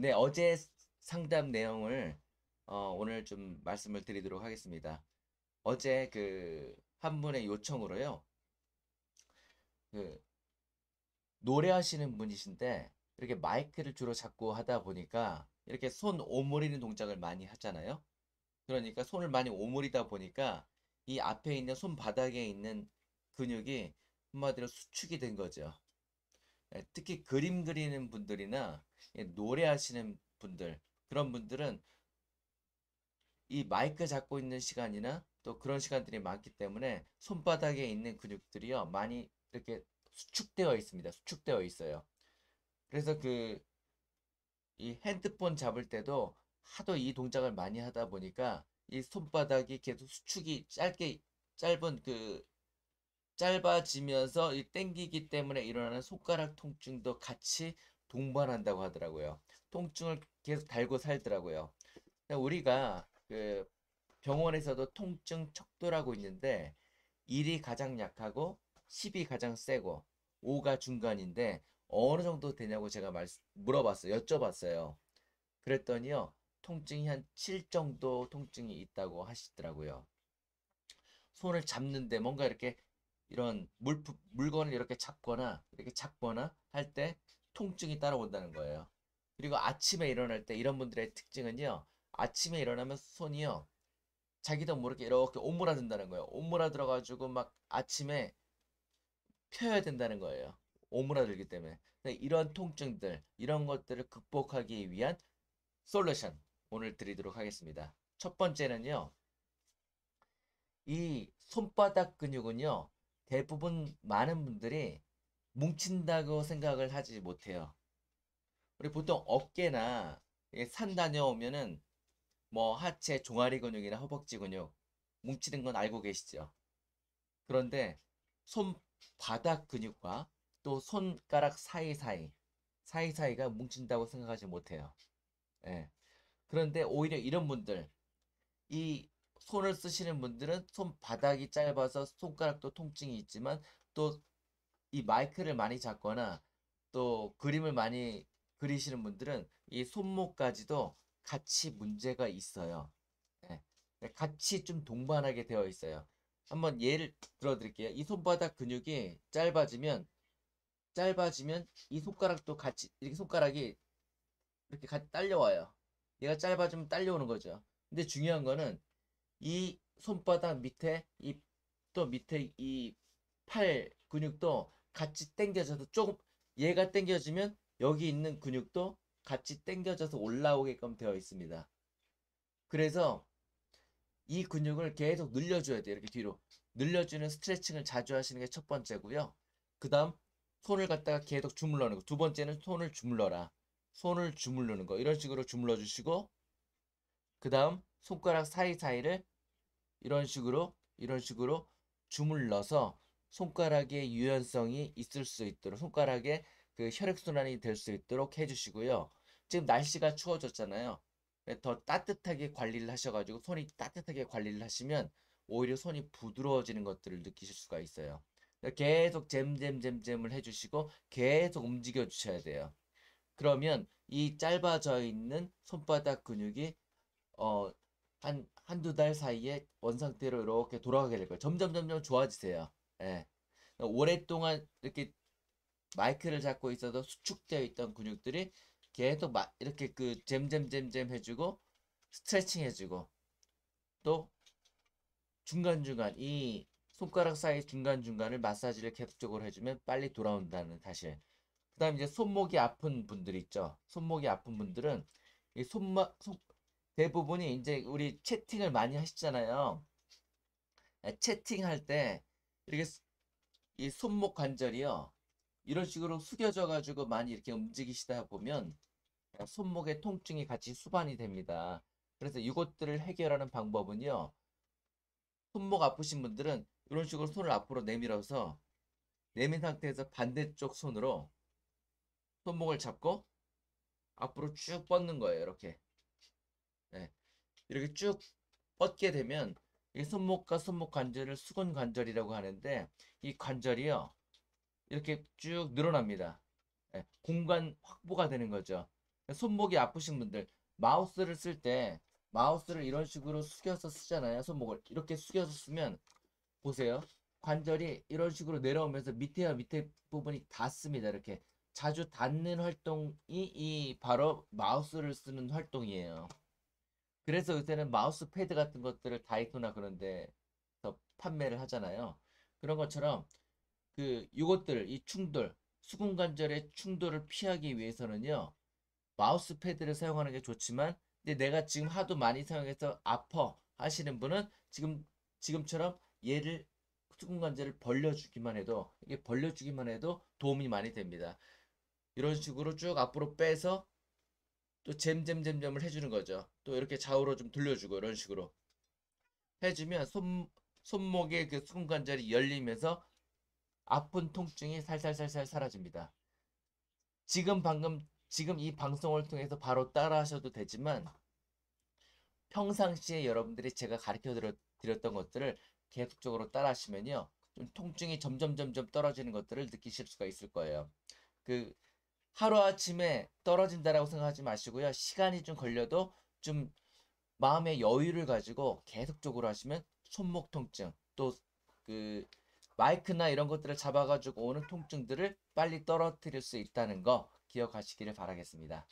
네, 어제 상담 내용을 어, 오늘 좀 말씀을 드리도록 하겠습니다. 어제 그 한 분의 요청으로요. 그 노래하시는 분이신데 이렇게 마이크를 주로 잡고 하다 보니까 이렇게 손 오므리는 동작을 많이 하잖아요. 그러니까 손을 많이 오므리다 보니까 이 앞에 있는 손바닥에 있는 근육이 한마디로 수축이 된 거죠. 예, 특히 그림 그리는 분들이나 예, 노래하시는 분들 그런 분들은 이 마이크 잡고 있는 시간이나 또 그런 시간들이 많기 때문에 손바닥에 있는 근육들이요 많이 이렇게 수축되어 있습니다. 수축되어 있어요. 그래서 그 이 핸드폰 잡을 때도 하도 이 동작을 많이 하다 보니까 이 손바닥이 계속 수축이 짧게 짧은 그 짧아지면서 땡기기 때문에 일어나는 손가락 통증도 같이 동반한다고 하더라고요. 통증을 계속 달고 살더라고요. 그러니까 우리가 그 병원에서도 통증 척도라고 있는데 1이 가장 약하고 10이 가장 세고 5가 중간인데 어느 정도 되냐고 제가 말, 물어봤어요. 여쭤봤어요. 그랬더니요. 통증이 한 7 정도 통증이 있다고 하시더라고요. 손을 잡는데 뭔가 이렇게 이런 물품, 물건을 이렇게 잡거나 이렇게 잡거나 할 때 통증이 따라온다는 거예요. 그리고 아침에 일어날 때 이런 분들의 특징은요. 아침에 일어나면 손이요. 자기도 모르게 이렇게 오므라든다는 거예요. 오므라들어 가지고 막 아침에 펴야 된다는 거예요. 오므라들기 때문에. 이런 통증들, 이런 것들을 극복하기 위한 솔루션 오늘 드리도록 하겠습니다. 첫 번째는요. 이 손바닥 근육은요. 대부분 많은 분들이 뭉친다고 생각을 하지 못해요. 우리 보통 어깨나 산 다녀오면은 뭐 하체 종아리 근육이나 허벅지 근육 뭉치는 건 알고 계시죠? 그런데 손바닥 근육과 또 손가락 사이사이 사이사이가 뭉친다고 생각하지 못해요. 예. 그런데 오히려 이런 분들 이 손을 쓰시는 분들은 손바닥이 짧아서 손가락도 통증이 있지만 또 이 마이크를 많이 잡거나 또 그림을 많이 그리시는 분들은 이 손목까지도 같이 문제가 있어요. 예. 네. 같이 좀 동반하게 되어 있어요. 한번 예를 들어 드릴게요. 이 손바닥 근육이 짧아지면 짧아지면 이 손가락도 같이 이렇게 손가락이 이렇게 같이 딸려와요. 얘가 짧아지면 딸려오는 거죠. 근데 중요한 거는 이 손바닥 밑에 이 또 밑에 이 팔 근육도 같이 당겨져서 조금 얘가 당겨지면 여기 있는 근육도 같이 당겨져서 올라오게끔 되어 있습니다. 그래서 이 근육을 계속 늘려줘야 돼요. 이렇게 뒤로 늘려주는 스트레칭을 자주 하시는 게 첫 번째고요. 그 다음 손을 갖다가 계속 주물러는 거. 두 번째는 손을 주물러라. 손을 주물르는 거. 이런 식으로 주물러 주시고 그 다음 손가락 사이사이를 이런 식으로 이런 식으로 주물러서 손가락의 유연성이 있을 수 있도록 손가락에 그 혈액순환이 될 수 있도록 해주시고요. 지금 날씨가 추워졌잖아요. 더 따뜻하게 관리를 하셔가지고 손이 따뜻하게 관리를 하시면 오히려 손이 부드러워지는 것들을 느끼실 수가 있어요. 계속 잼잼잼잼을 해주시고 계속 움직여 주셔야 돼요. 그러면 이 짧아져 있는 손바닥 근육이 어, 한, 한두 달 사이에 원상태로 이렇게 돌아가게 될 거예요. 점점, 점점 좋아지세요. 예. 오랫동안 이렇게 마이크를 잡고 있어도 수축되어 있던 근육들이 계속 마, 이렇게 그 잼잼잼잼 해주고 스트레칭 해주고 또 중간중간 이 손가락 사이 중간중간을 마사지를 계속적으로 해주면 빨리 돌아온다는 사실. 그 다음 이제 손목이 아픈 분들 있죠. 손목이 아픈 분들은 이 손마, 손, 대부분이 이제 우리 채팅을 많이 하시잖아요. 아, 채팅할 때 이렇게 이 손목 관절이요. 이런 식으로 숙여져 가지고 많이 이렇게 움직이시다 보면 손목의 통증이 같이 수반이 됩니다. 그래서 이것들을 해결하는 방법은요. 손목 아프신 분들은 이런 식으로 손을 앞으로 내밀어서 내민 상태에서 반대쪽 손으로 손목을 잡고 앞으로 쭉 뻗는 거예요. 이렇게. 네. 이렇게 쭉 뻗게 되면 이 손목과 손목 관절을 수건 관절이라고 하는데 이 관절이요 이렇게 쭉 늘어납니다. 네. 공간 확보가 되는 거죠. 손목이 아프신 분들 마우스를 쓸 때 마우스를 이런 식으로 숙여서 쓰잖아요. 손목을 이렇게 숙여서 쓰면 보세요. 관절이 이런 식으로 내려오면서 밑에와 밑에 부분이 닿습니다. 이렇게 자주 닿는 활동이 이 바로 마우스를 쓰는 활동이에요. 그래서 요새는 마우스 패드 같은 것들을 다이토나 그런데 서 판매를 하잖아요. 그런 것처럼 그 이것들 이 충돌 수군관절의 충돌을 피하기 위해서는요 마우스 패드를 사용하는 게 좋지만 근데 내가 지금 하도 많이 사용해서 아퍼 하시는 분은 지금 지금처럼 얘를 수군관절을 벌려주기만 해도 이게 벌려주기만 해도 도움이 많이 됩니다. 이런 식으로 쭉 앞으로 빼서 또 잼잼잼잼을 해주는 거죠. 또 이렇게 좌우로 좀 돌려주고 이런 식으로 해주면 손, 손목의 그 수근관절이 열리면서 아픈 통증이 살살살살 사라집니다. 지금 방금 지금 이 방송을 통해서 바로 따라 하셔도 되지만 평상시에 여러분들이 제가 가르쳐 드렸던 것들을 계속적으로 따라 하시면요. 좀 통증이 점점 점점 떨어지는 것들을 느끼실 수가 있을 거예요. 그 하루아침에 떨어진다라고 생각하지 마시고요. 시간이 좀 걸려도 좀 마음의 여유를 가지고 계속적으로 하시면 손목 통증 또 그 마이크나 이런 것들을 잡아가지고 오는 통증들을 빨리 떨어뜨릴 수 있다는 거 기억하시기를 바라겠습니다.